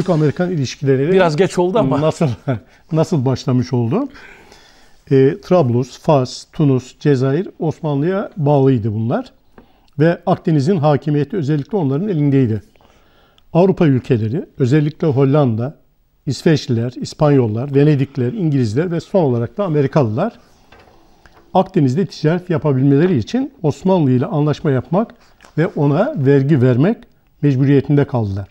Türk-Amerikan ilişkileri biraz geç oldu ama nasıl nasıl başlamış oldu? E, Trablus, Fas, Tunus, Cezayir Osmanlı'ya bağlıydı bunlar ve Akdeniz'in hakimiyeti özellikle onların elindeydi. Avrupa ülkeleri, özellikle Hollanda, İsveçliler, İspanyollar, Venedikler, İngilizler ve son olarak da Amerikalılar Akdeniz'de ticaret yapabilmeleri için Osmanlı ile anlaşma yapmak ve ona vergi vermek mecburiyetinde kaldılar.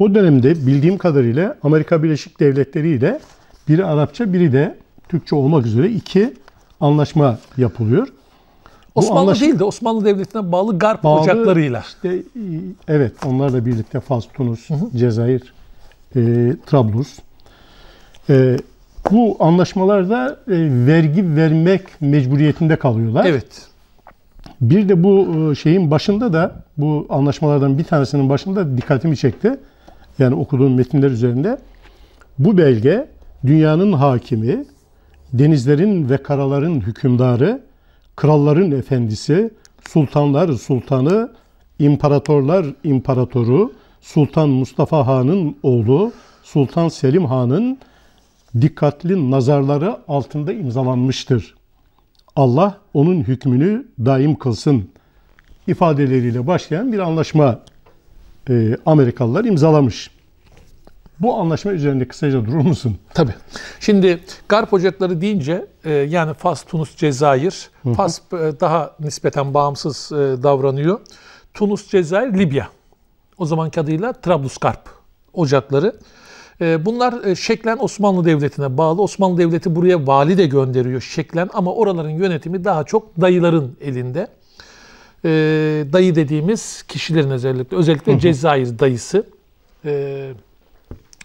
O dönemde bildiğim kadarıyla Amerika Birleşik Devletleri ile biri Arapça biri de Türkçe olmak üzere iki anlaşma yapılıyor. Osmanlı anlaşma, değil de Osmanlı Devleti'ne bağlı Garp bağlı, ocaklarıyla. Işte, e, evet onlarla birlikte Fas, Tunus, hı hı. Cezayir, e, Trablus. E, bu anlaşmalarda e, vergi vermek mecburiyetinde kalıyorlar. Evet. Bir de bu e, şeyin başında da bu anlaşmalardan bir tanesinin başında dikkatimi çekti yani okuduğum metinler üzerinde bu belge dünyanın hakimi, denizlerin ve karaların hükümdarı, kralların efendisi, sultanlar sultanı, imparatorlar imparatoru, Sultan Mustafa Han'ın oğlu, Sultan Selim Han'ın dikkatli nazarları altında imzalanmıştır. Allah onun hükmünü daim kılsın ifadeleriyle başlayan bir anlaşma e, Amerikalılar imzalamış. Bu anlaşma üzerinde kısaca durur musun? Tabii. Şimdi Garp Ocakları deyince e, yani Fas, Tunus, Cezayir. Hı hı. Fas e, daha nispeten bağımsız e, davranıyor. Tunus, Cezayir, Libya. O zamanki adıyla Trablusgarp Ocakları. E, bunlar e, şeklen Osmanlı Devleti'ne bağlı. Osmanlı Devleti buraya vali de gönderiyor şeklen ama oraların yönetimi daha çok dayıların elinde e, dayı dediğimiz kişilerin özellikle, özellikle Cezayir dayısı. E,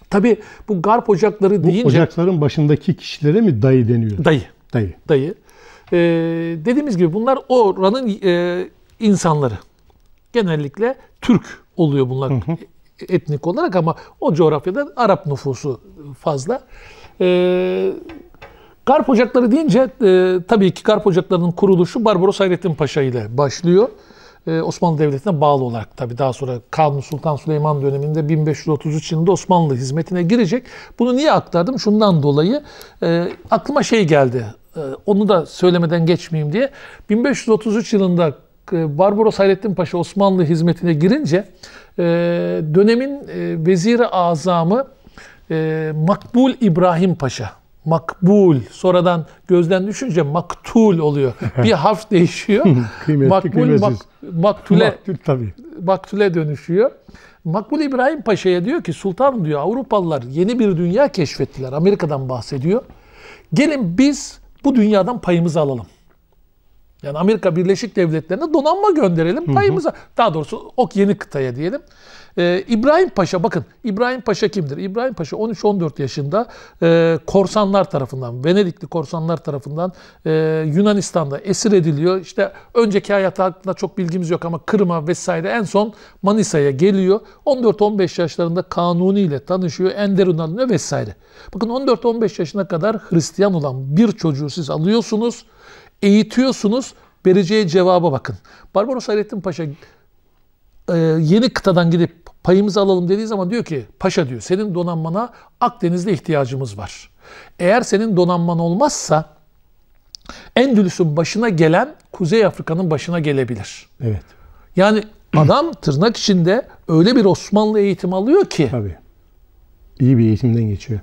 tabii bu garp ocakları deyince... Bu ocakların başındaki kişilere mi dayı deniyor? Dayı. Dayı. Dayı. E, dediğimiz gibi bunlar oranın e, insanları. Genellikle Türk oluyor bunlar hı hı. etnik olarak ama o coğrafyada Arap nüfusu fazla. E, Garp ocakları deyince e, tabii ki garp ocaklarının kuruluşu Barbaros Hayrettin Paşa ile başlıyor. E, Osmanlı Devleti'ne bağlı olarak tabii daha sonra Kanuni Sultan Süleyman döneminde 1533 yılında Osmanlı hizmetine girecek. Bunu niye aktardım? Şundan dolayı e, aklıma şey geldi. E, onu da söylemeden geçmeyeyim diye. 1533 yılında e, Barbaros Hayrettin Paşa Osmanlı hizmetine girince e, dönemin e, veziri azamı e, Makbul İbrahim Paşa makbul sonradan gözden düşünce maktul oluyor. bir harf değişiyor. Kıymetli, makbul kıymetsiz. mak, maktule Maktul, tabii. maktule dönüşüyor. Makbul İbrahim Paşa'ya diyor ki sultanım diyor Avrupalılar yeni bir dünya keşfettiler. Amerika'dan bahsediyor. Gelin biz bu dünyadan payımızı alalım. Yani Amerika Birleşik Devletleri'ne donanma gönderelim payımıza. Hı hı. Daha doğrusu ok yeni kıtaya diyelim. Ee, İbrahim Paşa bakın İbrahim Paşa kimdir? İbrahim Paşa 13-14 yaşında e, korsanlar tarafından Venedikli korsanlar tarafından e, Yunanistan'da esir ediliyor. İşte önceki hayatı hakkında çok bilgimiz yok ama Kırım'a vesaire en son Manisa'ya geliyor. 14-15 yaşlarında Kanuni ile tanışıyor. Enderun alınıyor vesaire. Bakın 14-15 yaşına kadar Hristiyan olan bir çocuğu siz alıyorsunuz eğitiyorsunuz. Vereceği cevaba bakın. Barbaros Hayrettin Paşa e, yeni kıtadan gidip payımızı alalım dediği zaman diyor ki paşa diyor senin donanmana Akdeniz'de ihtiyacımız var. Eğer senin donanman olmazsa Endülüs'ün başına gelen Kuzey Afrika'nın başına gelebilir. Evet. Yani adam tırnak içinde öyle bir Osmanlı eğitim alıyor ki. Tabii. İyi bir eğitimden geçiyor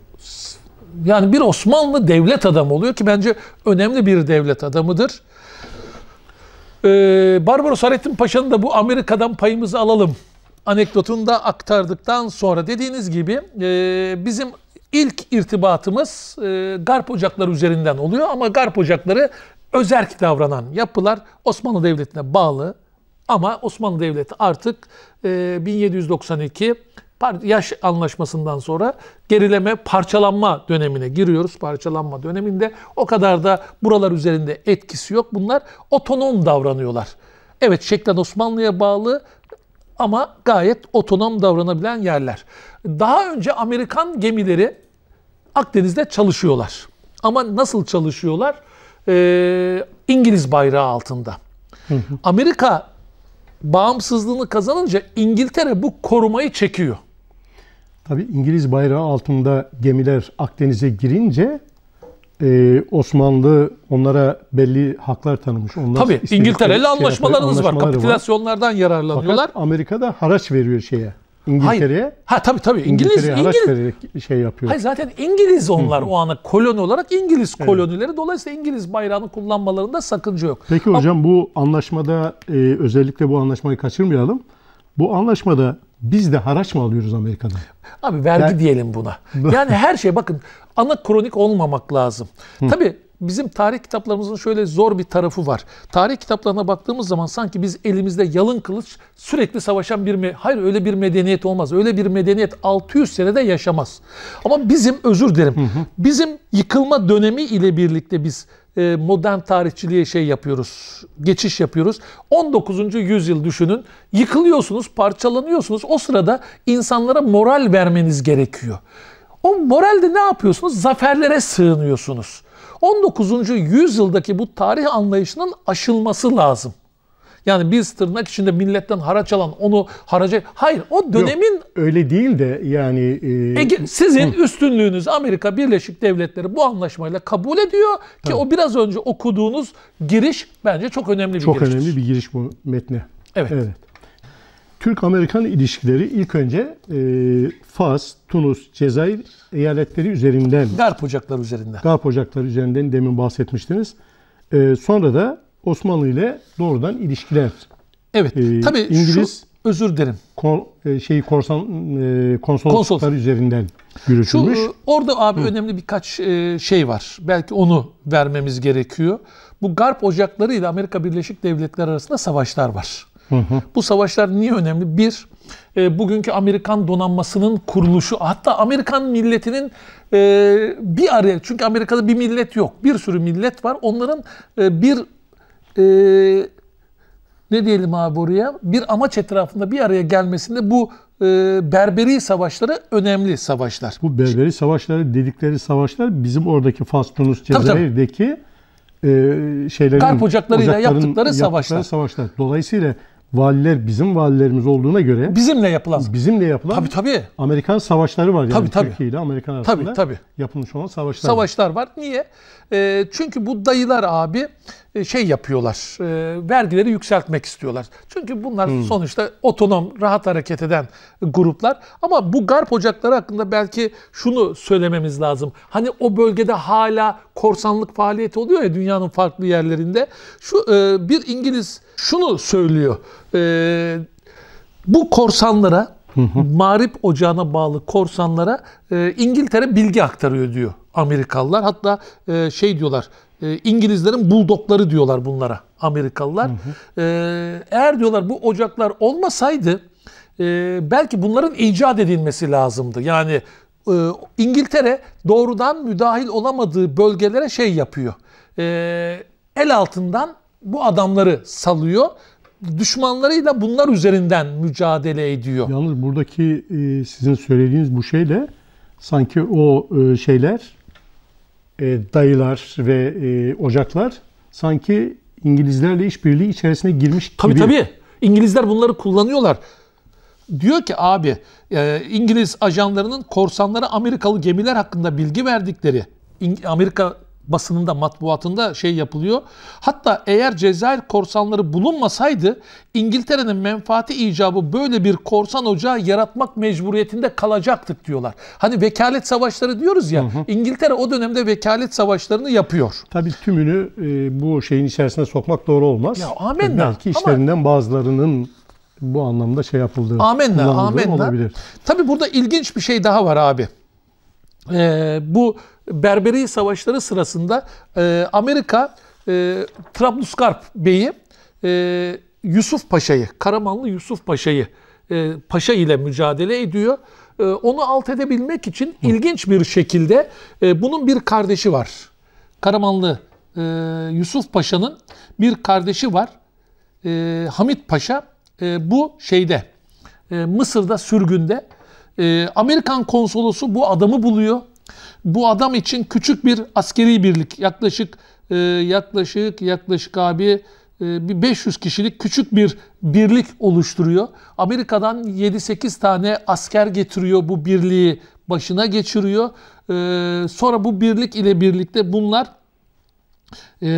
yani bir Osmanlı devlet adamı oluyor ki bence önemli bir devlet adamıdır. Ee, Barbaros Harettin Paşa'nın da bu Amerika'dan payımızı alalım anekdotunu da aktardıktan sonra dediğiniz gibi e, bizim ilk irtibatımız e, garp ocakları üzerinden oluyor ama garp ocakları özerk davranan yapılar Osmanlı Devleti'ne bağlı ama Osmanlı Devleti artık e, 1792 yaş anlaşmasından sonra gerileme, parçalanma dönemine giriyoruz. Parçalanma döneminde o kadar da buralar üzerinde etkisi yok. Bunlar otonom davranıyorlar. Evet şeklen Osmanlı'ya bağlı ama gayet otonom davranabilen yerler. Daha önce Amerikan gemileri Akdeniz'de çalışıyorlar. Ama nasıl çalışıyorlar? Ee, İngiliz bayrağı altında. Amerika bağımsızlığını kazanınca İngiltere bu korumayı çekiyor. Tabi İngiliz bayrağı altında gemiler Akdeniz'e girince e, Osmanlı onlara belli haklar tanımış. Onlar Tabii İngiltere ile şey anlaşmalarınız var. Kapitülasyonlardan yararlanıyorlar. Fakat Amerika da haraç veriyor şeye. İngiltere'ye. Ha tabii tabii İngiliz İngiliz vererek şey yapıyor. Hayır zaten İngiliz onlar o ana koloni olarak İngiliz kolonileri evet. dolayısıyla İngiliz bayrağını kullanmalarında sakınca yok. Peki hocam Ama, bu anlaşmada e, özellikle bu anlaşmayı kaçırmayalım. Bu anlaşmada biz de haraç mı alıyoruz Amerika'dan? Abi vergi yani... diyelim buna. Yani her şey bakın ana kronik olmamak lazım. Tabi bizim tarih kitaplarımızın şöyle zor bir tarafı var. Tarih kitaplarına baktığımız zaman sanki biz elimizde yalın kılıç sürekli savaşan bir me hayır öyle bir medeniyet olmaz. Öyle bir medeniyet 600 senede yaşamaz. Ama bizim özür dilerim. Hı hı. Bizim yıkılma dönemi ile birlikte biz e, modern tarihçiliğe şey yapıyoruz, geçiş yapıyoruz. 19. yüzyıl düşünün, yıkılıyorsunuz, parçalanıyorsunuz. O sırada insanlara moral vermeniz gerekiyor. O moralde ne yapıyorsunuz? Zaferlere sığınıyorsunuz. 19. yüzyıldaki bu tarih anlayışının aşılması lazım. Yani biz tırnak içinde milletten haraç alan onu haraca... Hayır o dönemin... Yok, öyle değil de yani... E... Ege, sizin Hı. üstünlüğünüz Amerika Birleşik Devletleri bu anlaşmayla kabul ediyor ki ha. o biraz önce okuduğunuz giriş bence çok önemli bir giriş. Çok giriştir. önemli bir giriş bu metne. Evet. evet. Türk-Amerikan ilişkileri ilk önce e, Fas, Tunus, Cezayir eyaletleri üzerinden... Garp ocakları üzerinden. Garp ocakları üzerinden demin bahsetmiştiniz. E, sonra da Osmanlı ile doğrudan ilişkiler. Evet. Ee, Tabii İngiliz şu, özür dilerim. Kon, e, şey korsan e, konsolosluklar Konsolos. üzerinden yürütülmüş. Şu, e, orada abi Hı. önemli birkaç e, şey var. Belki onu vermemiz gerekiyor. Bu Garp ocakları ile Amerika Birleşik Devletleri arasında savaşlar var. Hı hı. Bu savaşlar niye önemli? Bir, e, bugünkü Amerikan donanmasının kuruluşu, hatta Amerikan milletinin e, bir araya, çünkü Amerika'da bir millet yok, bir sürü millet var. Onların e, bir e, ne diyelim abi oraya bir amaç etrafında bir araya gelmesinde bu e, berberi savaşları önemli savaşlar. Bu berberi savaşları dedikleri savaşlar bizim oradaki Fas, Tunus, Cezayir'deki e, şeylerin Karp ocaklarıyla yaptıkları, yaptıkları savaşlar. savaşlar. Dolayısıyla valiler bizim valilerimiz olduğuna göre bizimle yapılan bizimle yapılan tabii, tabii. Amerikan savaşları var yani tabii, Türkiye ile Amerikan arasında tabii, tabii. yapılmış olan savaşlar. Savaşlar var. var. Niye? E, çünkü bu dayılar abi e, şey yapıyorlar. E, vergileri yükseltmek istiyorlar. Çünkü bunlar hmm. sonuçta otonom, rahat hareket eden gruplar. Ama bu garp ocakları hakkında belki şunu söylememiz lazım. Hani o bölgede hala korsanlık faaliyeti oluyor ya dünyanın farklı yerlerinde. Şu e, bir İngiliz şunu söylüyor. bu korsanlara Hı hı. Marip ocağına bağlı korsanlara e, İngiltere bilgi aktarıyor diyor. Amerikalılar. Hatta e, şey diyorlar, e, İngilizlerin buldokları diyorlar bunlara Amerikalılar. Hı hı. E, eğer diyorlar bu ocaklar olmasaydı e, belki bunların icat edilmesi lazımdı. Yani e, İngiltere doğrudan müdahil olamadığı bölgelere şey yapıyor. E, el altından bu adamları salıyor düşmanlarıyla bunlar üzerinden mücadele ediyor. Yalnız buradaki e, sizin söylediğiniz bu şeyle sanki o e, şeyler e, dayılar ve e, ocaklar sanki İngilizlerle işbirliği içerisine girmiş tabii, gibi. Tabii tabii. İngilizler bunları kullanıyorlar. Diyor ki abi e, İngiliz ajanlarının korsanlara Amerikalı gemiler hakkında bilgi verdikleri Amerika basınında, matbuatında şey yapılıyor. Hatta eğer Cezayir korsanları bulunmasaydı İngiltere'nin menfaati icabı böyle bir korsan ocağı yaratmak mecburiyetinde kalacaktık diyorlar. Hani vekalet savaşları diyoruz ya. Hı hı. İngiltere o dönemde vekalet savaşlarını yapıyor. Tabii tümünü e, bu şeyin içerisine sokmak doğru olmaz. Ya amenna. Belki işlerinden Ama... bazılarının bu anlamda şey yapıldığı. Amenna, amenna. Olabilir. Tabii burada ilginç bir şey daha var abi. Ee, bu Berberi savaşları sırasında e, Amerika e, Trablusgarp Bey'i e, Yusuf Paşa'yı, Karamanlı Yusuf Paşa'yı e, Paşa ile mücadele ediyor. E, onu alt edebilmek için Hı. ilginç bir şekilde e, bunun bir kardeşi var. Karamanlı e, Yusuf Paşa'nın bir kardeşi var. E, Hamit Paşa e, bu şeyde e, Mısır'da sürgünde e, Amerikan konsolosu bu adamı buluyor bu adam için küçük bir askeri birlik yaklaşık e, yaklaşık yaklaşık abi e, bir 500 kişilik küçük bir birlik oluşturuyor. Amerika'dan 7-8 tane asker getiriyor bu birliği başına geçiriyor. E, sonra bu birlik ile birlikte bunlar e,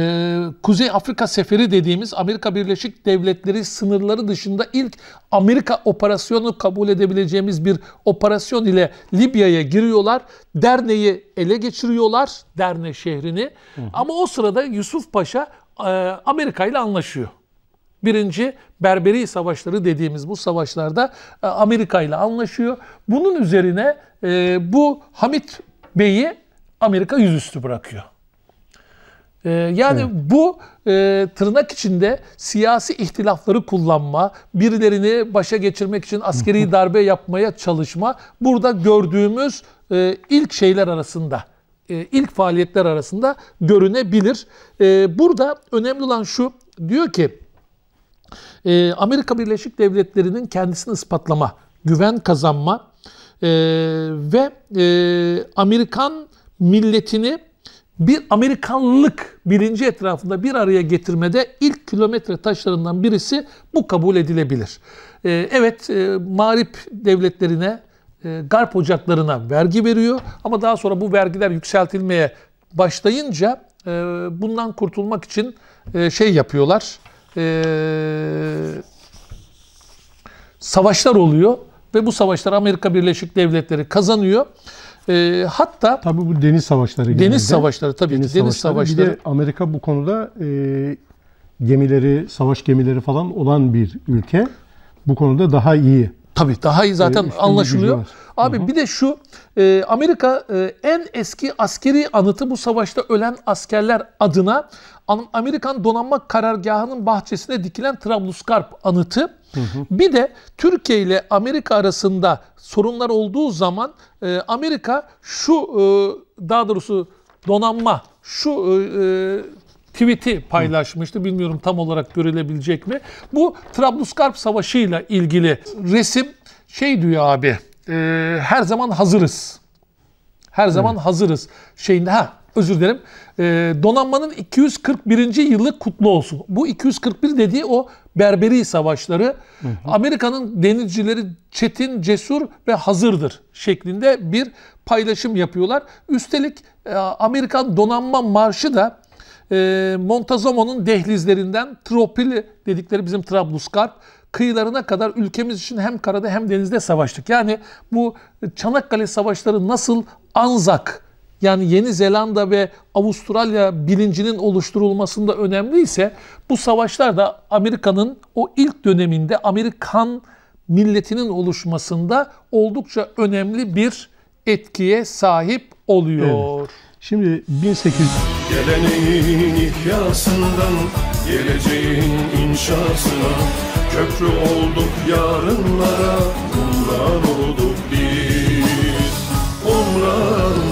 Kuzey Afrika Seferi dediğimiz Amerika Birleşik Devletleri sınırları dışında ilk Amerika operasyonu kabul edebileceğimiz bir operasyon ile Libya'ya giriyorlar. Derne'yi ele geçiriyorlar, Derne şehrini. Hı hı. Ama o sırada Yusuf Paşa e, Amerika ile anlaşıyor. Birinci Berberi Savaşları dediğimiz bu savaşlarda e, Amerika ile anlaşıyor. Bunun üzerine e, bu Hamit Bey'i Amerika yüzüstü bırakıyor. Ee, yani evet. bu e, tırnak içinde siyasi ihtilafları kullanma, birilerini başa geçirmek için askeri darbe yapmaya çalışma burada gördüğümüz e, ilk şeyler arasında, e, ilk faaliyetler arasında görünebilir. E, burada önemli olan şu, diyor ki e, Amerika Birleşik Devletleri'nin kendisini ispatlama, güven kazanma e, ve e, Amerikan milletini bir Amerikanlık bilinci etrafında bir araya getirmede ilk kilometre taşlarından birisi bu kabul edilebilir. Ee, evet, e, mağrip devletlerine, e, garp ocaklarına vergi veriyor ama daha sonra bu vergiler yükseltilmeye başlayınca e, bundan kurtulmak için e, şey yapıyorlar, e, savaşlar oluyor ve bu savaşlar Amerika Birleşik Devletleri kazanıyor. E, hatta tabi bu deniz savaşları genelde. Deniz savaşları tabii deniz ki deniz savaşları. savaşları. Bir de Amerika bu konuda e, gemileri, savaş gemileri falan olan bir ülke. Bu konuda daha iyi Tabii daha iyi zaten e, anlaşılıyor. Abi Hı-hı. bir de şu e, Amerika e, en eski askeri anıtı bu savaşta ölen askerler adına Amerikan Donanma Karargahı'nın bahçesine dikilen Trabluskarp anıtı. Hı hı. Bir de Türkiye ile Amerika arasında sorunlar olduğu zaman e, Amerika şu e, daha doğrusu donanma şu e, e tweet'i paylaşmıştı. Bilmiyorum tam olarak görülebilecek mi? Bu Trablusgarp ile ilgili resim şey diyor abi. E, her zaman hazırız. Her zaman Hı. hazırız şeyinde ha özür dilerim. E, donanmanın 241. yılı kutlu olsun. Bu 241 dediği o Berberi savaşları Amerika'nın denizcileri çetin, cesur ve hazırdır şeklinde bir paylaşım yapıyorlar. Üstelik e, Amerikan donanma marşı da e, ee, Montazomo'nun dehlizlerinden Tropili dedikleri bizim Trablusgarp kıyılarına kadar ülkemiz için hem karada hem denizde savaştık. Yani bu Çanakkale Savaşları nasıl Anzak yani Yeni Zelanda ve Avustralya bilincinin oluşturulmasında önemliyse bu savaşlar da Amerika'nın o ilk döneminde Amerikan milletinin oluşmasında oldukça önemli bir etkiye sahip oluyor. Evet. Şimdi 1800 Geleneğin ihyasından Geleceğin inşasına Köprü olduk yarınlara Umran olduk biz Umran